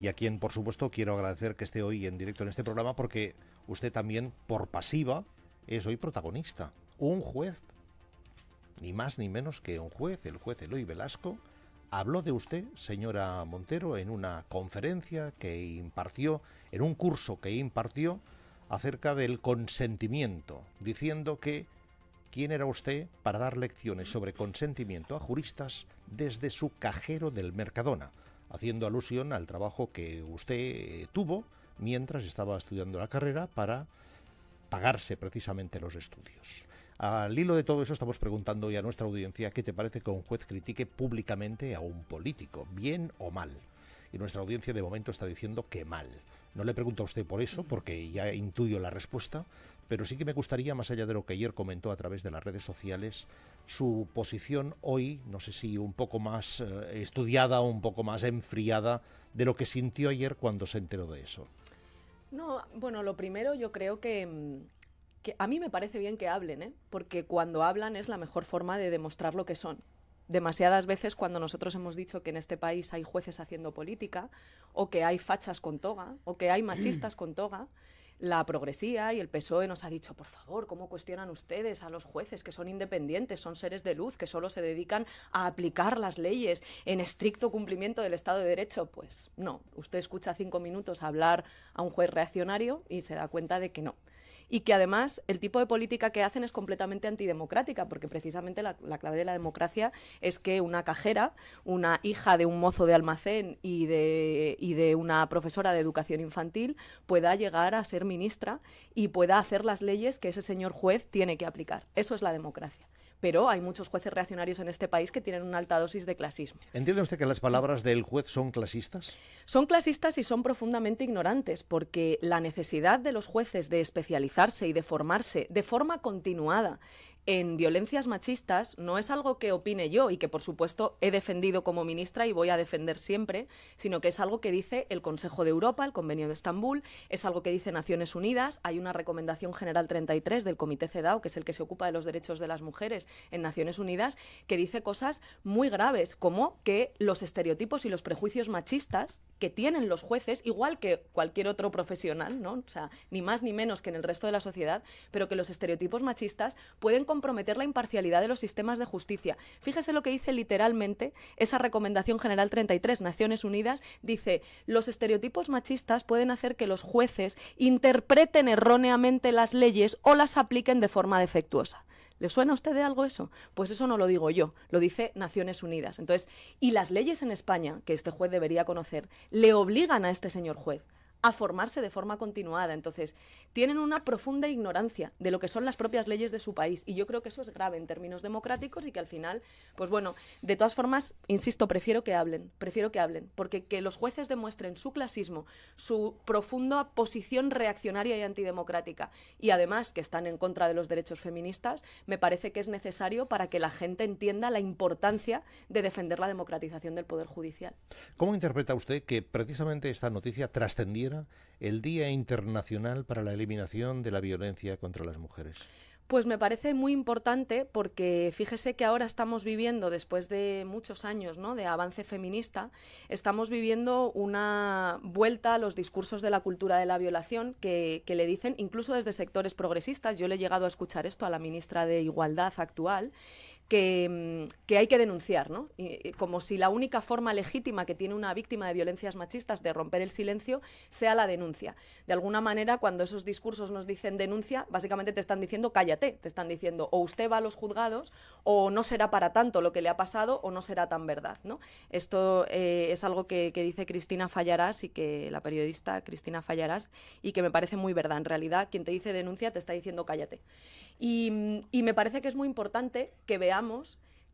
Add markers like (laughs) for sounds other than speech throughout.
y a quien, por supuesto, quiero agradecer que esté hoy en directo en este programa porque usted también, por pasiva, es hoy protagonista. Un juez, ni más ni menos que un juez, el juez Eloy Velasco, habló de usted, señora Montero, en una conferencia que impartió, en un curso que impartió acerca del consentimiento, diciendo que quién era usted para dar lecciones sobre consentimiento a juristas desde su cajero del Mercadona haciendo alusión al trabajo que usted eh, tuvo mientras estaba estudiando la carrera para pagarse precisamente los estudios. Al hilo de todo eso estamos preguntando hoy a nuestra audiencia qué te parece que un juez critique públicamente a un político, bien o mal. Y nuestra audiencia de momento está diciendo que mal. No le pregunto a usted por eso, porque ya intuyo la respuesta, pero sí que me gustaría, más allá de lo que ayer comentó a través de las redes sociales, su posición hoy, no sé si un poco más eh, estudiada o un poco más enfriada de lo que sintió ayer cuando se enteró de eso. No, bueno, lo primero yo creo que, mm, a mí me parece bien que hablen, ¿eh? porque cuando hablan es la mejor forma de demostrar lo que son. Demasiadas veces cuando nosotros hemos dicho que en este país hay jueces haciendo política, o que hay fachas con toga, o que hay machistas con toga, la progresía y el PSOE nos ha dicho, por favor, ¿cómo cuestionan ustedes a los jueces que son independientes, son seres de luz, que solo se dedican a aplicar las leyes en estricto cumplimiento del Estado de Derecho? Pues no, usted escucha cinco minutos hablar a un juez reaccionario y se da cuenta de que no y que además el tipo de política que hacen es completamente antidemocrática, porque precisamente la, clave de la democracia es que una cajera, una hija de un mozo de almacén y de una profesora de educación infantil pueda llegar a ser ministra y pueda hacer las leyes que ese señor juez tiene que aplicar. Eso es la democracia pero hay muchos jueces reaccionarios en este país que tienen una alta dosis de clasismo. ¿Entiende usted que las palabras del juez son clasistas? Son clasistas y son profundamente ignorantes, porque la necesidad de los jueces de especializarse y de formarse de forma continuada en violencias machistas no es algo que opine yo y que, por supuesto, he defendido como ministra y voy a defender siempre, sino que es algo que dice el Consejo de Europa, el Convenio de Estambul, es algo que dice Naciones Unidas, hay una recomendación general 33 del Comité CEDAW, que es el que se ocupa de los derechos de las mujeres en Naciones Unidas, que dice cosas muy graves, como que los estereotipos y los prejuicios machistas que tienen los jueces, igual que cualquier otro profesional, ¿no? O sea, ni más ni menos que en el resto de la sociedad, pero que los estereotipos machistas pueden comprometer la imparcialidad de los sistemas de justicia. Fíjese lo que dice literalmente esa recomendación general 33, Naciones Unidas, dice, los estereotipos machistas pueden hacer que los jueces interpreten erróneamente las leyes o las apliquen de forma defectuosa. ¿Le suena a usted de algo eso? Pues eso no lo digo yo, lo dice Naciones Unidas. Entonces, y las leyes en España, que este juez debería conocer, le obligan a este señor juez a formarse de forma continuada. Entonces, tienen una profunda ignorancia de lo que son las propias leyes de su país y yo creo que eso es grave en términos democráticos y que al final, pues bueno, de todas formas, insisto, prefiero que hablen, prefiero que hablen, porque que los jueces demuestren su clasismo, su profunda posición reaccionaria y antidemocrática y además que están en contra de los derechos feministas, me parece que es necesario para que la gente entienda la importancia de defender la democratización del poder judicial. ¿Cómo interpreta usted que precisamente esta noticia trascendiera el Día Internacional para la Eliminación de la Violencia contra las Mujeres. Pues me parece muy importante porque fíjese que ahora estamos viviendo, después de muchos años ¿no? de avance feminista, estamos viviendo una vuelta a los discursos de la cultura de la violación que, le dicen, incluso desde sectores progresistas, yo le he llegado a escuchar esto a la ministra de Igualdad actual, Mm, que, hay que denunciar, ¿no? como si la única forma legítima que tiene una víctima de violencias machistas de romper el silencio sea la denuncia. De alguna manera, cuando esos discursos nos dicen denuncia, básicamente te están diciendo cállate, te están diciendo o usted va a los juzgados o no será para tanto lo que le ha pasado o no será tan verdad, ¿no? Esto eh, es algo que, dice Cristina Fallarás y que la periodista Cristina Fallarás y que me parece muy verdad. En realidad, quien te dice denuncia te está diciendo cállate. Y, mm, me parece que es muy importante que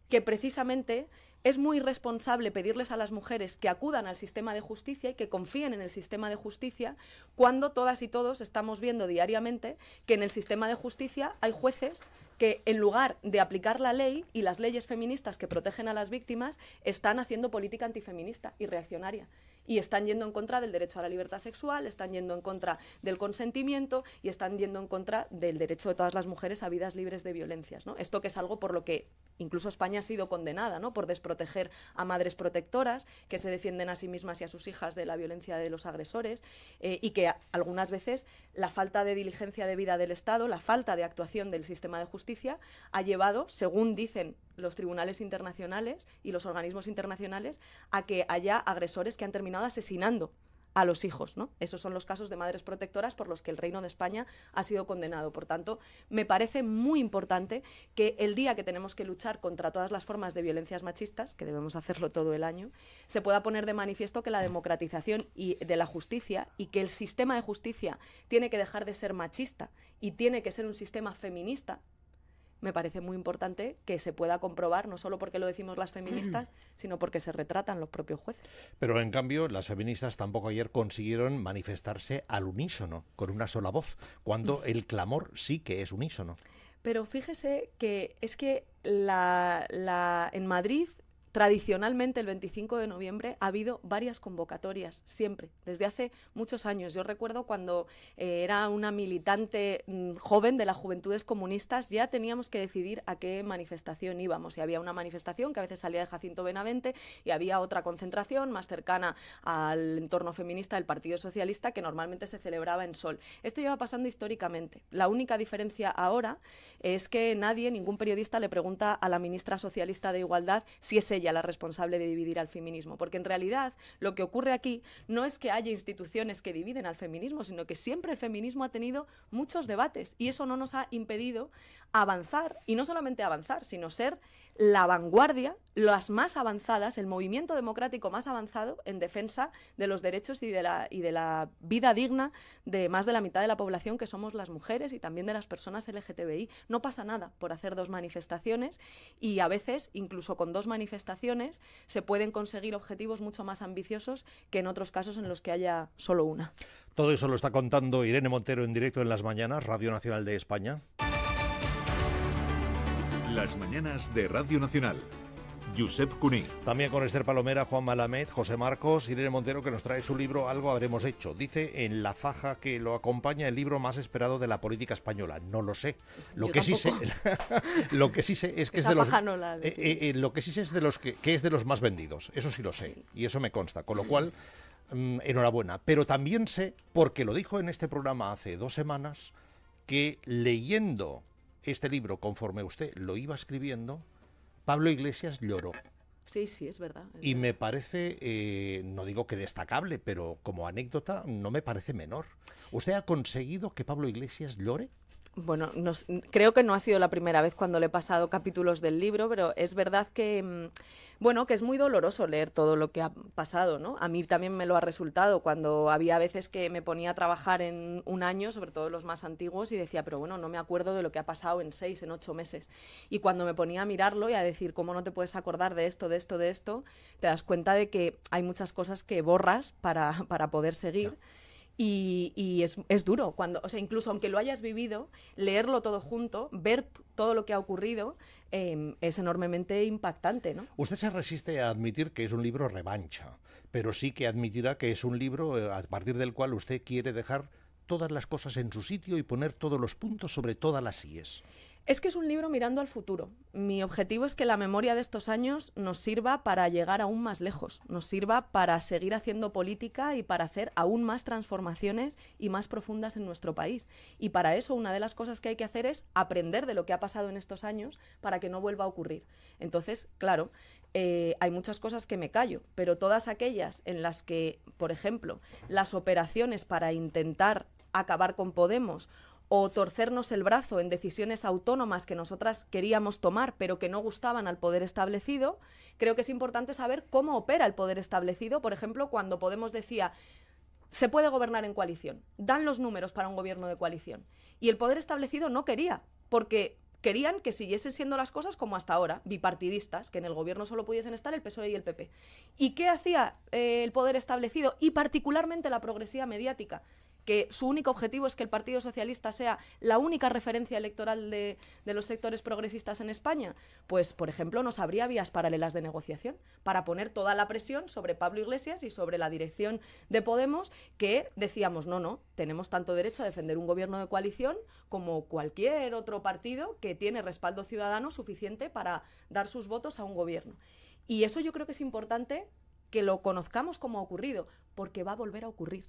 que precisamente es muy irresponsable pedirles a las mujeres que acudan al sistema de justicia y que confíen en el sistema de justicia cuando todas y todos estamos viendo diariamente que en el sistema de justicia hay jueces que en lugar de aplicar la ley y las leyes feministas que protegen a las víctimas, están haciendo política antifeminista y reaccionaria y están yendo en contra del derecho a la libertad sexual, están yendo en contra del consentimiento y están yendo en contra del derecho de todas las mujeres a vidas libres de violencias. ¿no? Esto que es algo por lo que incluso España ha sido condenada ¿no? por desproteger a madres protectoras que se defienden a sí mismas y a sus hijas de la violencia de los agresores eh, y que algunas veces la falta de diligencia debida del Estado, la falta de actuación del sistema de justicia ha llevado, según dicen los tribunales internacionales y los organismos internacionales a que haya agresores que han terminado asesinando a los hijos, ¿no? Esos son los casos de madres protectoras por los que el Reino de España ha sido condenado. Por tanto, me parece muy importante que el día que tenemos que luchar contra todas las formas de violencias machistas, que debemos hacerlo todo el año, se pueda poner de manifiesto que la democratización y de la justicia y que el sistema de justicia tiene que dejar de ser machista y tiene que ser un sistema feminista me parece muy importante que se pueda comprobar, no solo porque lo decimos las feministas, (clears throat) sino porque se retratan los propios jueces. Pero en cambio, las feministas tampoco ayer consiguieron manifestarse al unísono, con una sola voz, cuando (laughs) el clamor sí que es unísono. Pero fíjese que es que la, la, en Madrid Tradicionalmente, el 25 de noviembre ha habido varias convocatorias, siempre, desde hace muchos años. Yo recuerdo cuando eh, era una militante mm, joven de las juventudes comunistas, ya teníamos que decidir a qué manifestación íbamos. Y había una manifestación que a veces salía de Jacinto Benavente y había otra concentración más cercana al entorno feminista del Partido Socialista que normalmente se celebraba en Sol. Esto lleva pasando históricamente. La única diferencia ahora es que nadie, ningún periodista, le pregunta a la ministra socialista de Igualdad si es ella a la responsable de dividir al feminismo, porque en realidad lo que ocurre aquí no es que haya instituciones que dividen al feminismo, sino que siempre el feminismo ha tenido muchos debates y eso no nos ha impedido avanzar, y no solamente avanzar, sino ser la vanguardia, las más avanzadas, el movimiento democrático más avanzado en defensa de los derechos y de, la, y de la vida digna de más de la mitad de la población que somos las mujeres y también de las personas LGTBI. No pasa nada por hacer dos manifestaciones y a veces, incluso con dos manifestaciones, se pueden conseguir objetivos mucho más ambiciosos que en otros casos en los que haya solo una. Todo eso lo está contando Irene Montero en directo en las mañanas, Radio Nacional de España. Las mañanas de Radio Nacional. Josep Cuní. También con Esther Palomera, Juan Malamed, José Marcos, Irene Montero, que nos trae su libro Algo habremos hecho. Dice en la faja que lo acompaña el libro más esperado de la política española. No lo sé. Lo que sí sé, (laughs) lo que sí sé es que es de los eh, eh, eh, lo que sí sé es de los que, es de los más vendidos. Eso sí lo sé y eso me consta. Con lo cual mm, enhorabuena. Pero también sé porque lo dijo en este programa hace dos semanas que leyendo este libro, conforme usted lo iba escribiendo, Pablo Iglesias lloró. Sí, sí, es verdad. y me parece, eh, no digo que destacable, pero como anécdota no me parece menor. ¿Usted ha conseguido que Pablo Iglesias llore? bueno, creo que no ha sido la primera vez cuando le he pasado capítulos del libro, pero es verdad que, mm, bueno, que es muy doloroso leer todo lo que ha pasado, A mí también me lo ha resultado cuando había veces que me ponía a trabajar en un año, sobre todo los más antiguos, y decía, pero bueno, no me acuerdo de lo que ha pasado en seis, en ocho meses. Y cuando me ponía a mirarlo y a decir, ¿cómo no te puedes acordar de esto, de esto, de esto? Te das cuenta de que hay muchas cosas que borras para, (laughs) poder seguir. Y, es, duro cuando, o sea, incluso aunque lo hayas vivido, leerlo todo junto, ver todo lo que ha ocurrido, em, es enormemente impactante. ¿no? Usted se resiste a admitir que es un libro revancha, pero sí que admitirá que es un libro eh, a partir del cual usted quiere dejar todas las cosas en su sitio y poner todos los puntos sobre todas las IES. Es que es un libro mirando al futuro. Mi objetivo es que la memoria de estos años nos sirva para llegar aún más lejos, nos sirva para seguir haciendo política y para hacer aún más transformaciones y más profundas en nuestro país. Y para eso una de las cosas que hay que hacer es aprender de lo que ha pasado en estos años para que no vuelva a ocurrir. Entonces, claro, eh, hay muchas cosas que me callo, pero todas aquellas en las que, por ejemplo, las operaciones para intentar acabar con Podemos o torcernos el brazo en decisiones autónomas que nosotras queríamos tomar pero que no gustaban al poder establecido, creo que es importante saber cómo opera el poder establecido. Por ejemplo, cuando Podemos decía, se puede gobernar en coalición, dan los números para un gobierno de coalición. Y el poder establecido no quería, porque querían que siguiesen siendo las cosas como hasta ahora, bipartidistas, que en el gobierno solo pudiesen estar el PSOE y el PP. ¿Y qué hacía eh, el poder establecido y particularmente la progresía mediática? que su único objetivo es que el Partido Socialista sea la única referencia electoral de, de, los sectores progresistas en España, pues, por ejemplo, nos habría vías paralelas de negociación para poner toda la presión sobre Pablo Iglesias y sobre la dirección de Podemos, que decíamos, no, no, tenemos tanto derecho a defender un gobierno de coalición como cualquier otro partido que tiene respaldo ciudadano suficiente para dar sus votos a un gobierno. Y eso yo creo que es importante que lo conozcamos como ha ocurrido, porque va a volver a ocurrir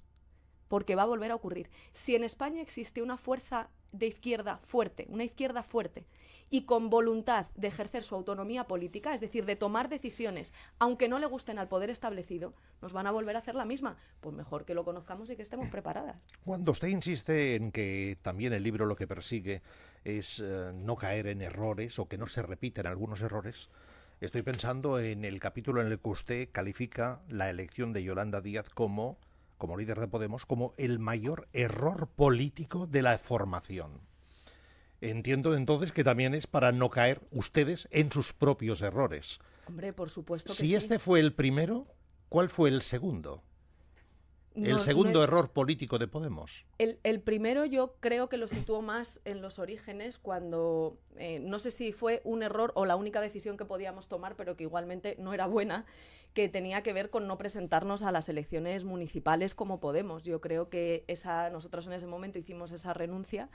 porque va a volver a ocurrir. Si en España existe una fuerza de izquierda fuerte, una izquierda fuerte, y con voluntad de ejercer su autonomía política, es decir, de tomar decisiones, aunque no le gusten al poder establecido, nos van a volver a hacer la misma. Pues mejor que lo conozcamos y que estemos preparadas. Cuando usted insiste en que también el libro lo que persigue es eh, no caer en errores o que no se repiten algunos errores, estoy pensando en el capítulo en el que usted califica la elección de Yolanda Díaz como como líder de Podemos, como el mayor error político de la formación. Entiendo entonces que también es para no caer ustedes en sus propios errores. Hombre, por supuesto que Si este fue el primero, ¿cuál fue el segundo? el segundo error político de Podemos. El, primero yo creo que lo sitúo más en los orígenes, cuando eh, no sé si fue un error o la única decisión que podíamos tomar, pero que igualmente no era buena, que tenía que ver con no presentarnos a las elecciones municipales como Podemos. Yo creo que esa, nosotros en ese momento hicimos esa renuncia.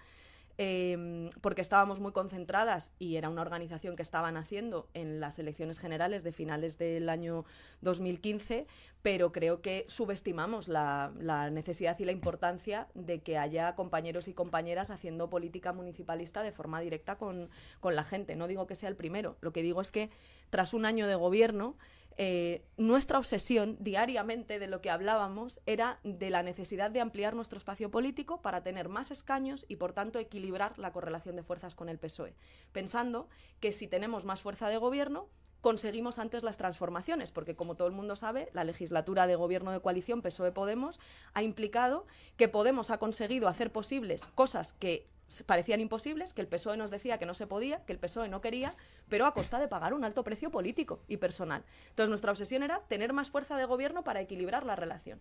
Em, porque estábamos muy concentradas y era una organización que estaban haciendo en las elecciones generales de finales del año 2015, pero creo que subestimamos la, necesidad y la importancia de que haya compañeros y compañeras haciendo política municipalista de forma directa con, con la gente. No digo que sea el primero, lo que digo es que tras un año de gobierno, eh, nuestra obsesión diariamente de lo que hablábamos era de la necesidad de ampliar nuestro espacio político para tener más escaños y, por tanto, equilibrar la correlación de fuerzas con el PSOE, pensando que si tenemos más fuerza de gobierno, conseguimos antes las transformaciones, porque como todo el mundo sabe, la legislatura de gobierno de coalición PSOE-Podemos ha implicado que Podemos ha conseguido hacer posibles cosas que parecían imposibles, que el PSOE nos decía que no se podía, que el PSOE no quería, pero a costa de pagar un alto precio político y personal. Entonces nuestra obsesión era tener más fuerza de gobierno para equilibrar la relación.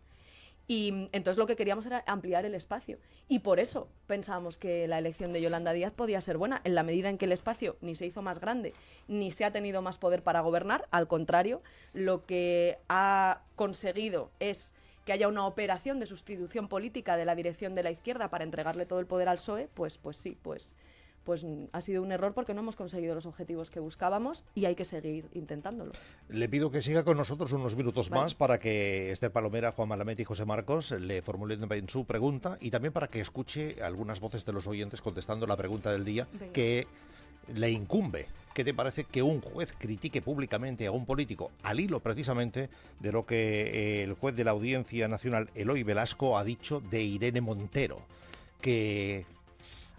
Y mm, entonces lo que queríamos era ampliar el espacio. Y por eso pensábamos que la elección de Yolanda Díaz podía ser buena, en la medida en que el espacio ni se hizo más grande, ni se ha tenido más poder para gobernar. Al contrario, lo que ha conseguido es que haya una operación de sustitución política de la dirección de la izquierda para entregarle todo el poder al PSOE, pues, pues sí, pues, pues ha sido un error porque no hemos conseguido los objetivos que buscábamos y hay que seguir intentándolo. Le pido que siga con nosotros unos minutos más para que Esther Palomera, Juan Malamete y José Marcos le formulen su pregunta y también para que escuche algunas voces de los oyentes contestando la pregunta del día que le incumbe. ¿Qué te parece que un juez critique públicamente a un político al hilo precisamente de lo que eh, el juez de la Audiencia Nacional, Eloy Velasco, ha dicho de Irene Montero? Que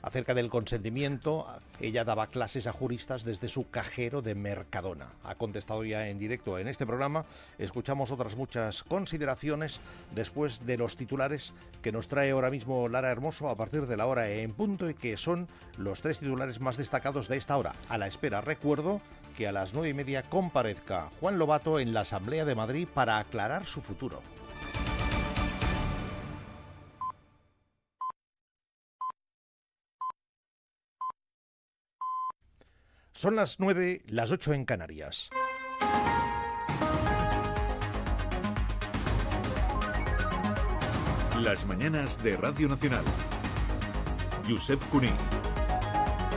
acerca del consentimiento. Ella daba clases a juristas desde su cajero de Mercadona. Ha contestado ya en directo en este programa. Escuchamos otras muchas consideraciones después de los titulares que nos trae ahora mismo Lara Hermoso a partir de la hora en punto y que son los tres titulares más destacados de esta hora. A la espera, recuerdo que a las nueve y media comparezca Juan Lobato en la Asamblea de Madrid para aclarar su futuro. Son las 9, las 8 en Canarias. Las mañanas de Radio Nacional. Josep Cuní.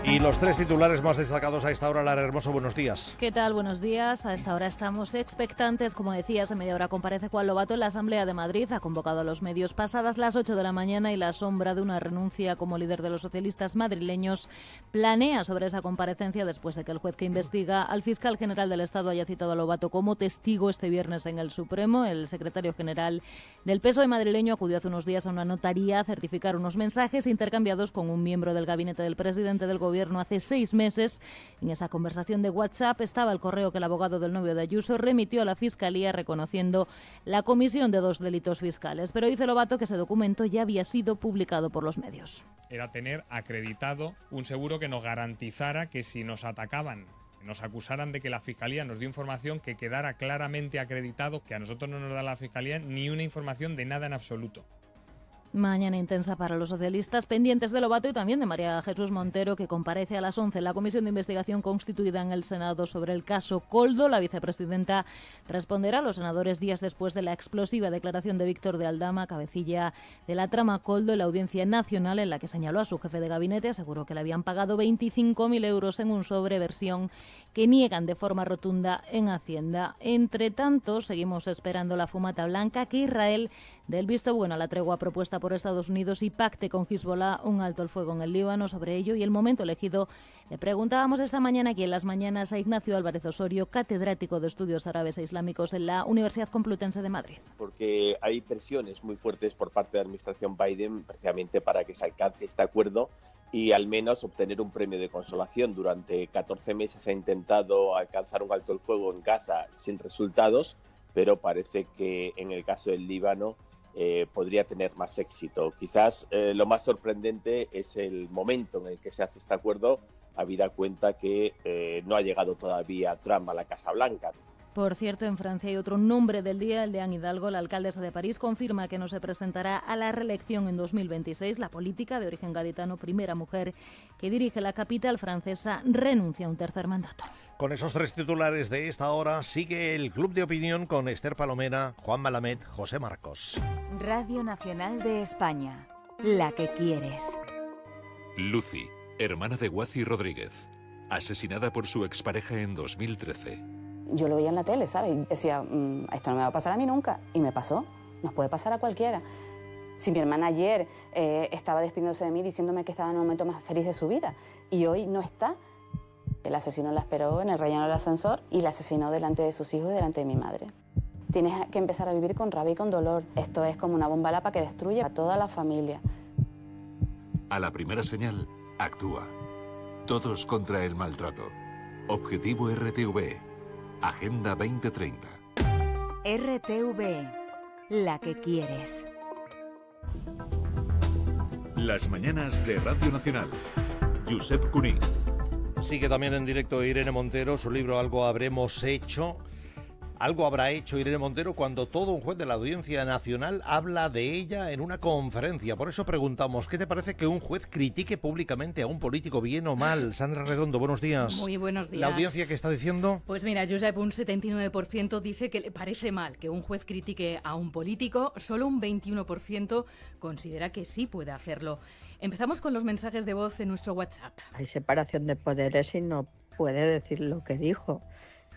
Y los tres titulares más destacados a esta hora, Lara Hermoso, buenos días. ¿Qué tal? Buenos días. A esta hora estamos expectantes. Como decías, en media hora comparece Juan Lobato en la Asamblea de Madrid. Ha convocado a los medios pasadas las 8 de la mañana y la sombra de una renuncia como líder de los socialistas madrileños planea sobre esa comparecencia después de que el juez que investiga al fiscal general del Estado haya citado a Lobato como testigo este viernes en el Supremo. El secretario general del PSOE madrileño acudió hace unos días a una notaría a certificar unos mensajes intercambiados con un miembro del gabinete del presidente del gobierno gobierno hace seis meses. En esa conversación de WhatsApp estaba el correo que el abogado del novio de Ayuso remitió a la Fiscalía reconociendo la comisión de dos delitos fiscales. Pero dice Lobato que ese documento ya había sido publicado por los medios. Era tener acreditado un seguro que nos garantizara que si nos atacaban nos acusaran de que la Fiscalía nos dio información que quedara claramente acreditado que a nosotros no nos da la Fiscalía ni una información de nada en absoluto. Mañana intensa para los socialistas, pendientes de Lobato y también de María Jesús Montero, que comparece a las 11 en la comisión de investigación constituida en el Senado sobre el caso Coldo. La vicepresidenta responderá a los senadores días después de la explosiva declaración de Víctor de Aldama, cabecilla de la trama Coldo, en la Audiencia Nacional, en la que señaló a su jefe de gabinete, aseguró que le habían pagado 25.000 euros en un sobreversión que niegan de forma rotunda en Hacienda. Entre tanto, seguimos esperando la fumata blanca que Israel del visto bueno a la tregua propuesta por Estados Unidos y pacte con Hezbollah un alto el fuego en el Líbano. Sobre ello y el momento elegido, le preguntábamos esta mañana aquí en las mañanas a Ignacio Álvarez Osorio, catedrático de Estudios Árabes e Islámicos en la Universidad Complutense de Madrid. Porque hay presiones muy fuertes por parte de la administración Biden precisamente para que se alcance este acuerdo y al menos obtener un premio de consolación. Durante 14 meses ha intentado alcanzar un alto el fuego en Gaza sin resultados, pero parece que en el caso del Líbano eh, podría tener más éxito. Quizás eh, lo más sorprendente es el momento en el que se hace este acuerdo, habida cuenta que eh, no ha llegado todavía Trump a la Casa Blanca. Por cierto, en Francia hay otro nombre del día, el de Anne Hidalgo, la alcaldesa de París, confirma que no se presentará a la reelección en 2026. La política de origen gaditano, primera mujer que dirige la capital francesa, renuncia a un tercer mandato. Con esos tres titulares de esta hora sigue el Club de Opinión con Esther Palomera, Juan Malamet, José Marcos. Radio Nacional de España, la que quieres. Lucy, hermana de Guaci Rodríguez, asesinada por su expareja en 2013 yo lo veía en la tele, ¿sabes? decía, mm, esto no me va a pasar a mí nunca. Y me pasó, nos puede pasar a cualquiera. Si mi hermana ayer eh, estaba despidiéndose de mí diciéndome que estaba en el momento más feliz de su vida y hoy no está, el asesino la esperó en el relleno del ascensor y la asesinó delante de sus hijos y delante de mi madre. Tienes que empezar a vivir con rabia y con dolor. Esto es como una bomba lapa que destruye a toda la familia. A la primera señal, actúa. Todos contra el maltrato. Objetivo RTV. Agenda 2030. RTV, la que quieres. Las mañanas de Radio Nacional. Josep Cuní. Sigue también en directo Irene Montero, su libro Algo habremos hecho. Algo habrá hecho Irene Montero cuando todo un juez de la Audiencia Nacional habla de ella en una conferencia. Por eso preguntamos, ¿qué te parece que un juez critique públicamente a un político bien o mal? Sandra Redondo, buenos días. Muy buenos días. ¿La audiencia qué está diciendo? Pues mira, Josep, un 79% dice que le parece mal que un juez critique a un político. Solo un 21% considera que sí puede hacerlo. Empezamos con los mensajes de voz en nuestro WhatsApp. Hay separación de poderes y no puede decir lo que dijo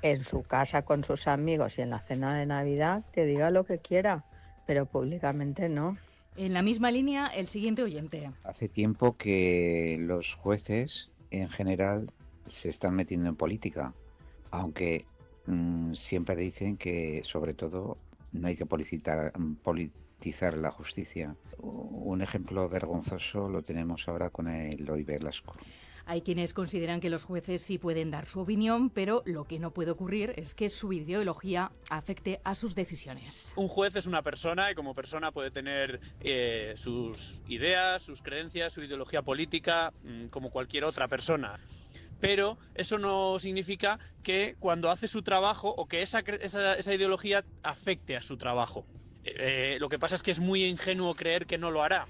en su casa con sus amigos y en la cena de Navidad te diga lo que quiera, pero públicamente no. En la misma línea, el siguiente oyente. Hace tiempo que los jueces en general se están metiendo en política, aunque mm, siempre dicen que sobre todo no hay que mm, politizar, la justicia. Un ejemplo vergonzoso lo tenemos ahora con el las Velasco. Hay quienes consideran que los jueces sí pueden dar su opinión, pero lo que no puede ocurrir es que su ideología afecte a sus decisiones. Un juez es una persona y como persona puede tener eh, sus ideas, sus creencias, su ideología política, mm, como cualquier otra persona pero eso no significa que cuando hace su trabajo o que esa, ideología afecte a su trabajo. Eh, eh, lo que pasa es que es muy ingenuo creer que no lo hará.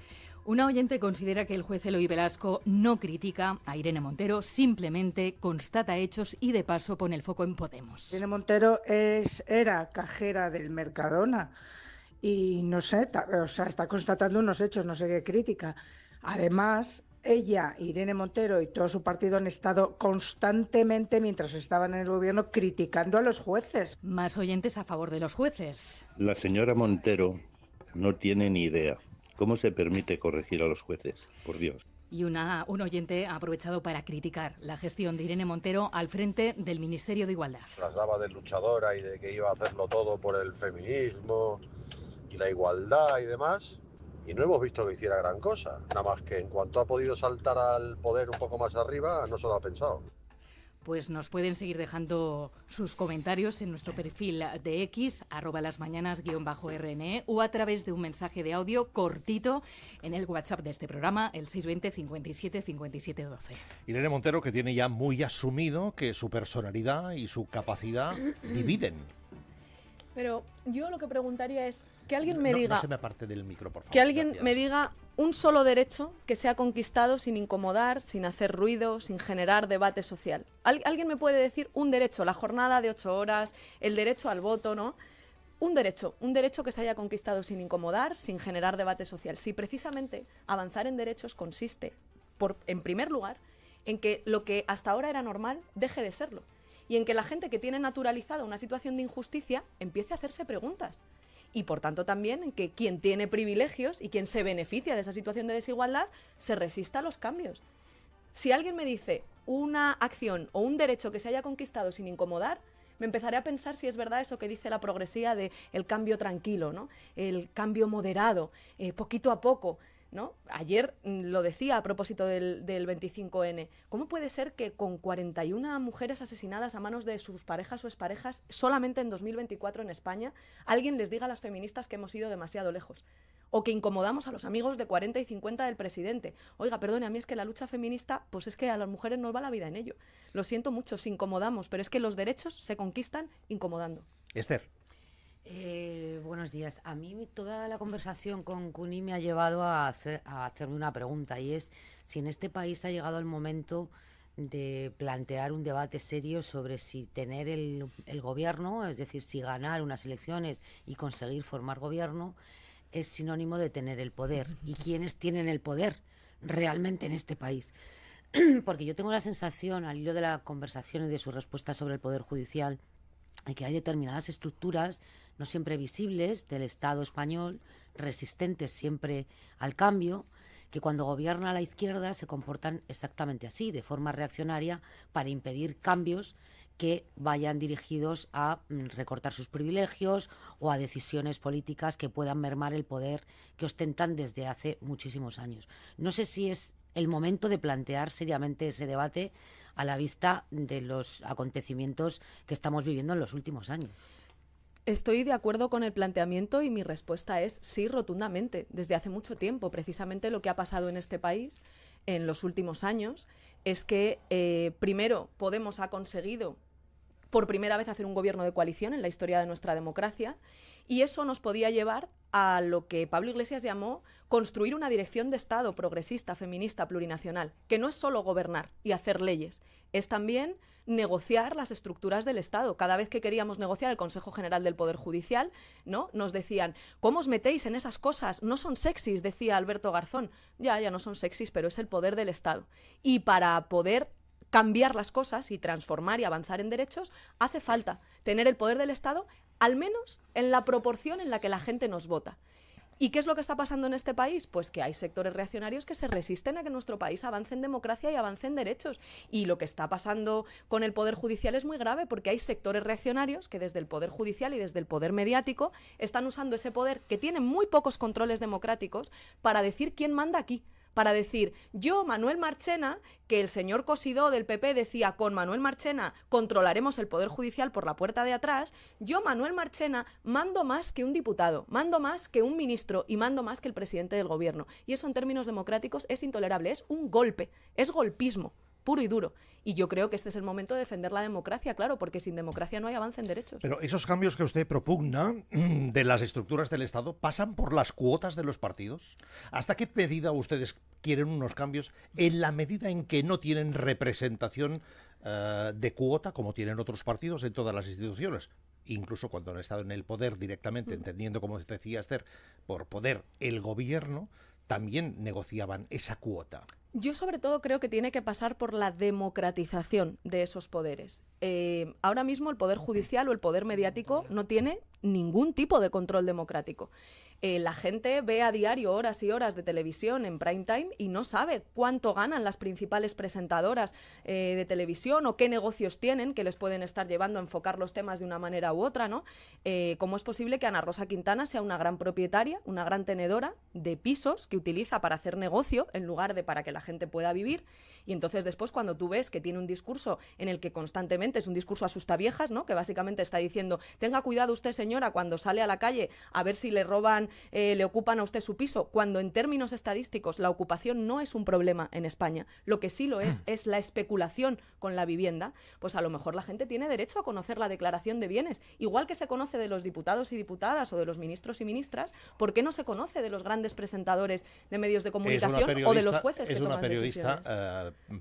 Una oyente considera que el juez Eloy Velasco no critica a Irene Montero, simplemente constata hechos y de paso pone el foco en Podemos. Irene Montero es, era cajera del Mercadona y no sé, o sea, está constatando unos hechos, no sé qué crítica. Además, ella, Irene Montero y todo su partido han estado constantemente, mientras estaban en el gobierno, criticando a los jueces. Más oyentes a favor de los jueces. La señora Montero no tiene ni idea ¿Cómo se permite corregir a los jueces? Por Dios. Y una, un oyente ha aprovechado para criticar la gestión de Irene Montero al frente del Ministerio de Igualdad. Las daba de luchadora y de que iba a hacerlo todo por el feminismo y la igualdad y demás. Y no hemos visto que hiciera gran cosa. Nada más que en cuanto ha podido saltar al poder un poco más arriba, no se lo ha pensado pues nos pueden seguir dejando sus comentarios en nuestro perfil de X, arroba las mañanas RNE, o a través de un mensaje de audio cortito en el WhatsApp de este programa, el 620 57 57 12. Irene Montero, que tiene ya muy asumido que su personalidad y su capacidad dividen. Pero yo lo que preguntaría es, que alguien me diga. micro, Que alguien me diga un solo derecho que se ha conquistado sin incomodar, sin hacer ruido, sin generar debate social. alguien me puede decir un derecho, la jornada de ocho horas, el derecho al voto, ¿no? Un derecho, un derecho que se haya conquistado sin incomodar, sin generar debate social. Si precisamente avanzar en derechos consiste, en primer lugar, en que lo que hasta ahora era normal deje de serlo y en que la gente que tiene naturalizada una situación de injusticia empiece a hacerse preguntas y por tanto también que quien tiene privilegios y quien se beneficia de esa situación de desigualdad se resista a los cambios. Si alguien me dice una acción o un derecho que se haya conquistado sin incomodar, me empezaré a pensar si es verdad eso que dice la progresía de el cambio tranquilo, ¿no? El cambio moderado, eh, poquito a poco. ¿no? Ayer mm, lo decía a propósito del, del 25N, ¿cómo puede ser que con 41 mujeres asesinadas a manos de sus parejas o exparejas solamente en 2024 en España, alguien les diga a las feministas que hemos ido demasiado lejos? o que incomodamos a los amigos de 40 y 50 del presidente. Oiga, perdone, a mí es que la lucha feminista, pues es que a las mujeres nos va la vida en ello. Lo siento mucho, si incomodamos, pero es que los derechos se conquistan incomodando. Esther. Eh, buenos días. A mí toda la conversación con Cuni me ha llevado a, hacerme una pregunta y es si en este país ha llegado el momento de plantear un debate serio sobre si tener el, el gobierno, es decir, si ganar unas elecciones y conseguir formar gobierno, es sinónimo de tener el poder y (laughs) quiénes tienen el poder realmente en este país. (clears throat) Porque yo tengo la sensación, al hilo de la conversación y de su respuesta sobre el Poder Judicial, de que hay determinadas estructuras no siempre visibles, del Estado español, resistentes siempre al cambio, que cuando gobierna la izquierda se comportan exactamente así, de forma reaccionaria, para impedir cambios que vayan dirigidos a mm, recortar sus privilegios o a decisiones políticas que puedan mermar el poder que ostentan desde hace muchísimos años. No sé si es el momento de plantear seriamente ese debate a la vista de los acontecimientos que estamos viviendo en los últimos años. Estoy de acuerdo con el planteamiento y mi respuesta es sí, rotundamente. Desde hace mucho tiempo, precisamente lo que ha pasado en este país en los últimos años es que, eh, primero, Podemos ha conseguido por primera vez hacer un gobierno de coalición en la historia de nuestra democracia y eso nos podía llevar a lo que Pablo Iglesias llamó construir una dirección de Estado progresista, feminista, plurinacional, que no es solo gobernar y hacer leyes, es también negociar las estructuras del Estado. Cada vez que queríamos negociar el Consejo General del Poder Judicial, ¿no? Nos decían, ¿cómo os metéis en esas cosas? No son sexys, decía Alberto Garzón. Ya, ya no son sexys, pero es el poder del Estado. Y para poder cambiar las cosas y transformar y avanzar en derechos, hace falta tener el poder del Estado al menos en la proporción en la que la gente nos vota. ¿Y qué es lo que está pasando en este país? Pues que hay sectores reaccionarios que se resisten a que nuestro país avance en democracia y avance en derechos. Y lo que está pasando con el Poder Judicial es muy grave porque hay sectores reaccionarios que desde el Poder Judicial y desde el Poder Mediático están usando ese poder que tiene muy pocos controles democráticos para decir quién manda aquí para decir, yo, Manuel Marchena, que el señor Cosidó del PP decía, con Manuel Marchena controlaremos el Poder Judicial por la puerta de atrás, yo, Manuel Marchena, mando más que un diputado, mando más que un ministro y mando más que el presidente del gobierno. Y eso en términos democráticos es intolerable, es un golpe, es golpismo puro y duro. Y yo creo que este es el momento de defender la democracia, claro, porque sin democracia no hay avance en derechos. Pero esos cambios que usted propugna (clears throat) de las estructuras del Estado pasan por las cuotas de los partidos. ¿Hasta qué medida ustedes quieren unos cambios en la medida en que no tienen representación eh, de cuota como tienen otros partidos en todas las instituciones? incluso cuando han estado en el poder directamente, mm. entendiendo, como decía Esther, por poder el gobierno, también negociaban esa cuota. Yo sobre todo creo que tiene que pasar por la democratización de esos poderes. Eh, ahora mismo el poder judicial o el poder mediático no tiene ningún tipo de control democrático. Eh, la gente ve a diario horas y horas de televisión en prime time y no sabe cuánto ganan las principales presentadoras eh, de televisión o qué negocios tienen que les pueden estar llevando a enfocar los temas de una manera u otra, ¿no? Eh, ¿Cómo es posible que Ana Rosa Quintana sea una gran propietaria, una gran tenedora de pisos que utiliza para hacer negocio en lugar de para que la gente pueda vivir? Y entonces después cuando tú ves que tiene un discurso en el que constantemente es un discurso asusta viejas, ¿no? Que básicamente está diciendo, tenga cuidado usted señora cuando sale a la calle a ver si le roban eh, le ocupan a usted su piso, cuando en términos estadísticos la ocupación no es un problema en España, lo que sí lo es ah. es la especulación con la vivienda, pues a lo mejor la gente tiene derecho a conocer la declaración de bienes, igual que se conoce de los diputados y diputadas o de los ministros y ministras, ¿por qué no se conoce de los grandes presentadores de medios de comunicación o de los jueces? periodista eh,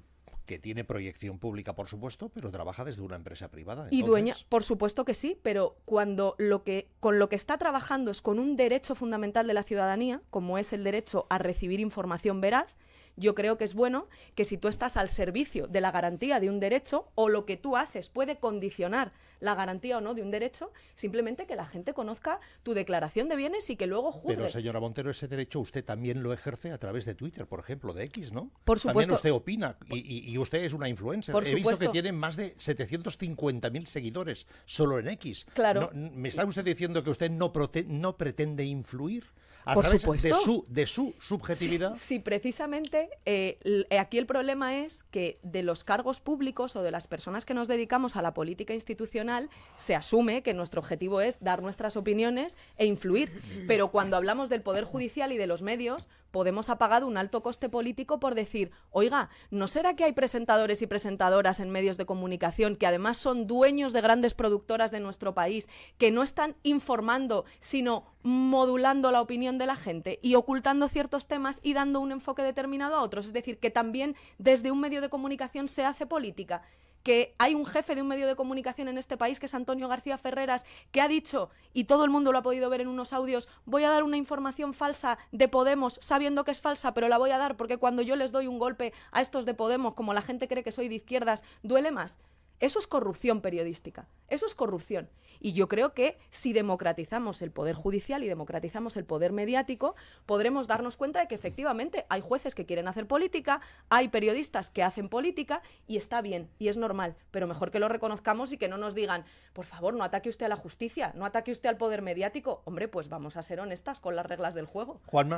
que tiene proyección pública, por supuesto, pero trabaja desde una empresa privada. Y dueña, por supuesto que sí, pero cuando lo que, con lo que está trabajando es con un derecho fundamental de la ciudadanía, como es el derecho a recibir información veraz, yo creo que es bueno que si tú estás al servicio de la garantía de un derecho o lo que tú haces puede condicionar la garantía o no de un derecho, simplemente que la gente conozca tu declaración de bienes y que luego juzgue. Pero señora Montero, ese derecho usted también lo ejerce a través de Twitter, por ejemplo, de X, ¿no? Por supuesto. También usted opina y, usted es una influencer. Por He visto que tiene más de 750.000 seguidores solo en X. Claro. ¿Me está usted diciendo que usted no, no pretende influir? Por supuesto. de su, de su subjetividad. Sí, precisamente eh, aquí el problema es que de los cargos públicos o de las personas que nos dedicamos a la política institucional se asume que nuestro objetivo es dar nuestras opiniones e influir. Pero cuando hablamos del Poder Judicial y de los medios, Podemos apagar un alto coste político por decir, oiga, ¿no será que hay presentadores y presentadoras en medios de comunicación que además son dueños de grandes productoras de nuestro país, que no están informando, sino modulando la opinión de la gente y ocultando ciertos temas y dando un enfoque determinado a otros? Es decir, que también desde un medio de comunicación se hace política que hay un jefe de un medio de comunicación en este país, que es Antonio García Ferreras, que ha dicho, y todo el mundo lo ha podido ver en unos audios, voy a dar una información falsa de Podemos, sabiendo que es falsa, pero la voy a dar porque cuando yo les doy un golpe a estos de Podemos, como la gente cree que soy de izquierdas, duele más. Eso es corrupción periodística, eso es corrupción. Y yo creo que si democratizamos el poder judicial y democratizamos el poder mediático, podremos darnos cuenta de que efectivamente hay jueces que quieren hacer política, hay periodistas que hacen política y está bien y es normal, pero mejor que lo reconozcamos y que no nos digan, por favor, no ataque usted a la justicia, no ataque usted al poder mediático. Hombre, pues vamos a ser honestas con las reglas del juego. Juanma.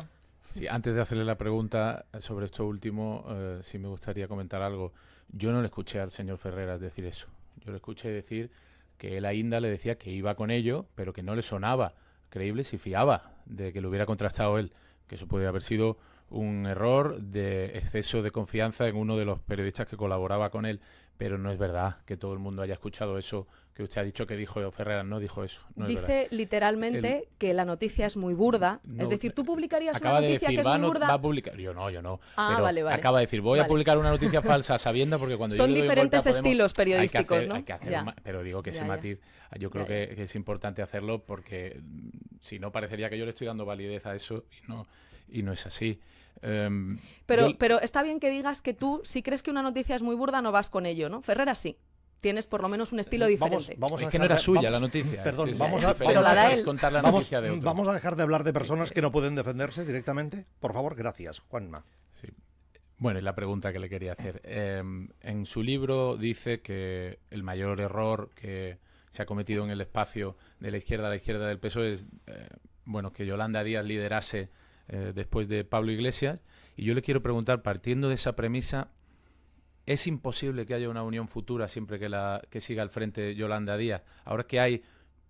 Sí, antes de hacerle la pregunta sobre esto último, si eh, sí me gustaría comentar algo. Yo no le escuché al señor Ferreras decir eso. Yo le escuché decir que él a Inda le decía que iba con ello, pero que no le sonaba creíble si fiaba de que lo hubiera contrastado él, que eso puede haber sido un error de exceso de confianza en uno de los periodistas que colaboraba con él pero no es verdad que todo el mundo haya escuchado eso que usted ha dicho que dijo Ferreras, no dijo eso. Dice literalmente que la noticia es muy burda. es decir, tú publicarías una noticia que es muy burda. Va a publicar, yo no, yo no. Ah, acaba de decir, voy a publicar una noticia (laughs) falsa sabiendo porque cuando Son yo diferentes estilos periodísticos, ¿no? pero digo que ese matiz, yo creo que, que, es importante hacerlo porque mm, si no parecería que yo le estoy dando validez a eso y no, y no es así. Em, pero, está bien que digas que tú, si crees que una noticia es muy burda, no vas con ello, ¿no? Ferrera sí tienes por lo menos un estilo eh, diferente. Vamos, es que no era suya la noticia. (laughs) Perdón, vamos a, de Vamos a dejar de hablar de personas que no pueden defenderse directamente. Por favor, gracias, Juanma. Bueno, y la pregunta que le quería hacer. Em, en su libro dice que el mayor error que se ha cometido en el espacio de la izquierda a la izquierda del PSOE es eh, bueno que Yolanda Díaz liderase eh, después de Pablo Iglesias. Y yo le quiero preguntar, partiendo de esa premisa, es imposible que haya una unión futura siempre que, la, que siga al frente Yolanda Díaz. Ahora que hay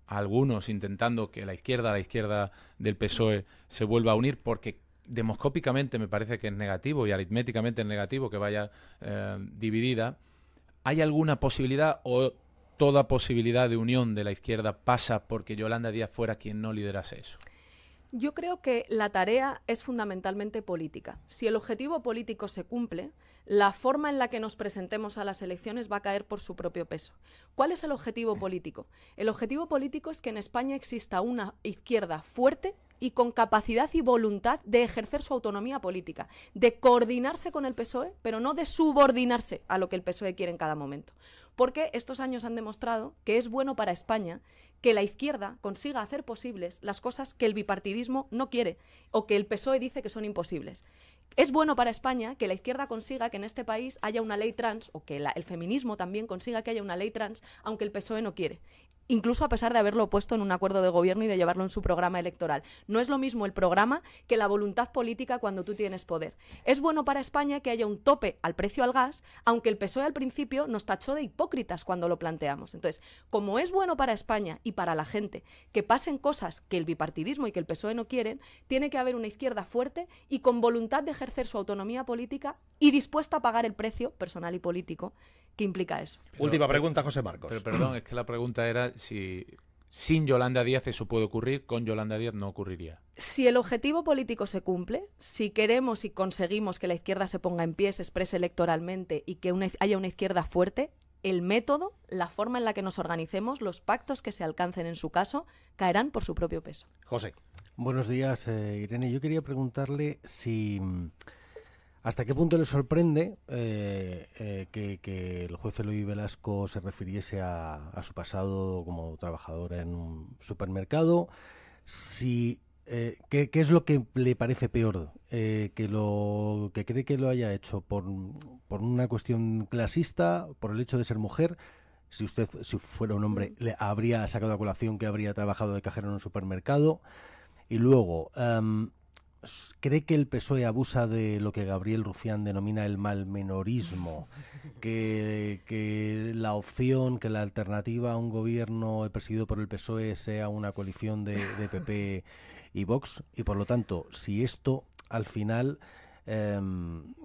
algunos intentando que la izquierda, la izquierda del PSOE, se vuelva a unir, porque demoscópicamente me parece que es negativo y aritméticamente es negativo que vaya eh, dividida, ¿hay alguna posibilidad o toda posibilidad de unión de la izquierda pasa porque Yolanda Díaz fuera quien no liderase eso? Yo creo que la tarea es fundamentalmente política. Si el objetivo político se cumple, la forma en la que nos presentemos a las elecciones va a caer por su propio peso. ¿Cuál es el objetivo político? El objetivo político es que en España exista una izquierda fuerte y con capacidad y voluntad de ejercer su autonomía política, de coordinarse con el PSOE, pero no de subordinarse a lo que el PSOE quiere en cada momento. Porque estos años han demostrado que es bueno para España que la izquierda consiga hacer posibles las cosas que el bipartidismo no quiere o que el PSOE dice que son imposibles. Es bueno para España que la izquierda consiga que en este país haya una ley trans o que el feminismo también consiga que haya una ley trans, aunque el PSOE no quiere incluso a pesar de haberlo puesto en un acuerdo de gobierno y de llevarlo en su programa electoral. No es lo mismo el programa que la voluntad política cuando tú tienes poder. Es bueno para España que haya un tope al precio al gas, aunque el PSOE al principio nos tachó de hipócritas cuando lo planteamos. Entonces, como es bueno para España y para la gente que pasen cosas que el bipartidismo y que el PSOE no quieren, tiene que haber una izquierda fuerte y con voluntad de ejercer su autonomía política y dispuesta a pagar el precio personal y político ¿Qué implica eso. Última pregunta, José Marcos. Pero perdón, es que la pregunta era si sin Yolanda Díaz eso puede ocurrir, con Yolanda Díaz no ocurriría. Si el objetivo político se cumple, si queremos y conseguimos que la izquierda se ponga en pie, se exprese electoralmente y que haya una izquierda fuerte, el método, la forma en la que nos organicemos, los pactos que se alcancen en su caso, caerán por su propio peso. José. Buenos días, eh, Irene. Yo quería preguntarle si mm, ¿Hasta qué punto le sorprende eh, eh, que, el juez Eloy Velasco se refiriese a, su pasado como trabajador en un supermercado? Eh, ¿qué, es lo que le parece peor? ¿Que lo cree que lo haya hecho por, una cuestión clasista, por el hecho de ser mujer? Si usted si fuera un hombre, le habría sacado a colación que habría trabajado de cajero en un supermercado. Y luego, em, cree que el PSOE abusa de lo que Gabriel Rufián denomina el malmenorismo, (laughs) que, la opción, que la alternativa a un gobierno presidido por el PSOE sea una coalición de, PP y Vox, y por lo tanto, si esto al final... Em,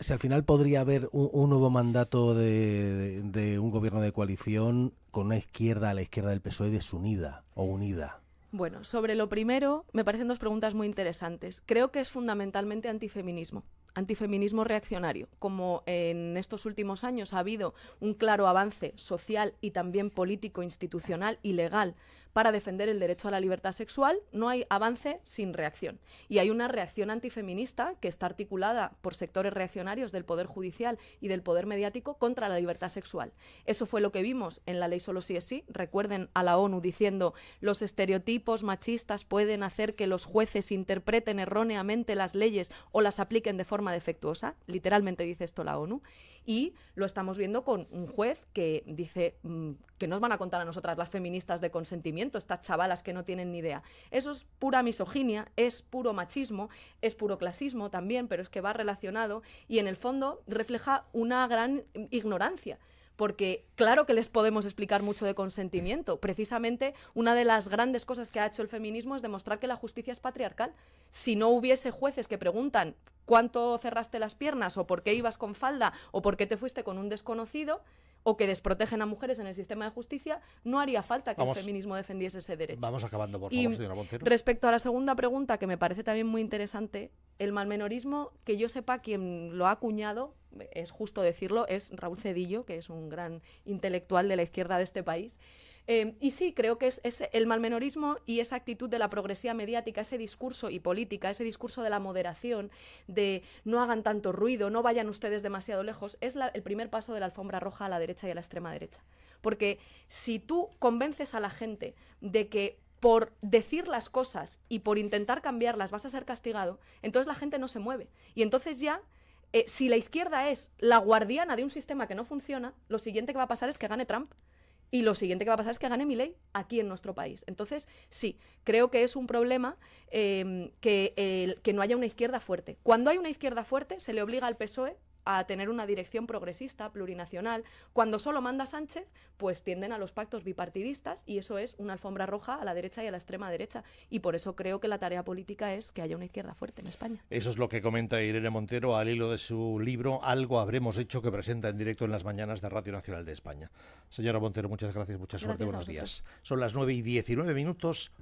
si al final podría haber un, nuevo mandato de, de un gobierno de coalición con una izquierda a la izquierda del PSOE desunida o unida. Bueno, sobre lo primero, me parecen dos preguntas muy interesantes. Creo que es fundamentalmente antifeminismo antifeminismo reaccionario. Como en estos últimos años ha habido un claro avance social y también político, institucional y legal para defender el derecho a la libertad sexual, no hay avance sin reacción. Y hay una reacción antifeminista que está articulada por sectores reaccionarios del Poder Judicial y del Poder Mediático contra la libertad sexual. Eso fue lo que vimos en la ley Solo sí es sí. Recuerden a la ONU diciendo los estereotipos machistas pueden hacer que los jueces interpreten erróneamente las leyes o las apliquen de forma defectuosa. Literalmente dice esto la ONU y lo estamos viendo con un juez que dice mm, que nos van a contar a nosotras las feministas de consentimiento, estas chavalas que no tienen ni idea. Eso es pura misoginia, es puro machismo, es puro clasismo también, pero es que va relacionado y en el fondo refleja una gran ignorancia porque claro que les podemos explicar mucho de consentimiento. Precisamente una de las grandes cosas que ha hecho el feminismo es demostrar que la justicia es patriarcal. Si no hubiese jueces que preguntan cuánto cerraste las piernas o por qué ibas con falda o por qué te fuiste con un desconocido, o que desprotegen a mujeres en el sistema de justicia, no haría falta que el feminismo defendiese ese derecho. Vamos acabando, por favor, Respecto a la segunda pregunta, que me parece también muy interesante, el malmenorismo, que yo sepa quien lo ha acuñado, es justo decirlo, es Raúl Cedillo, que es un gran intelectual de la izquierda de este país. Em, y sí, creo que es, el malmenorismo y esa actitud de la progresía mediática, ese discurso y política, ese discurso de la moderación, de no hagan tanto ruido, no vayan ustedes demasiado lejos, es el primer paso de la alfombra roja a la derecha y a la extrema derecha. Porque si tú convences a la gente de que por decir las cosas y por intentar cambiarlas vas a ser castigado, entonces la gente no se mueve. Y entonces ya eh, si la izquierda es la guardiana de un sistema que no funciona, lo siguiente que va a pasar es que gane Trump. Y lo siguiente que va a pasar es que gane mi ley aquí en nuestro país. Entonces, sí, creo que es un problema eh, que no haya una izquierda fuerte. Cuando hay una izquierda fuerte, se le obliga al PSOE a tener una dirección progresista, plurinacional. Cuando solo manda Sánchez, pues tienden a los pactos bipartidistas y eso es una alfombra roja a la derecha y a la extrema derecha. Y por eso creo que la tarea política es que haya una izquierda fuerte en España. Eso es lo que comenta Irene Montero al hilo de su libro Algo habremos hecho que presenta en directo en las mañanas de Radio Nacional de España. Señora Montero, muchas gracias, mucha suerte, buenos días. Son las 9 y 19 minutos.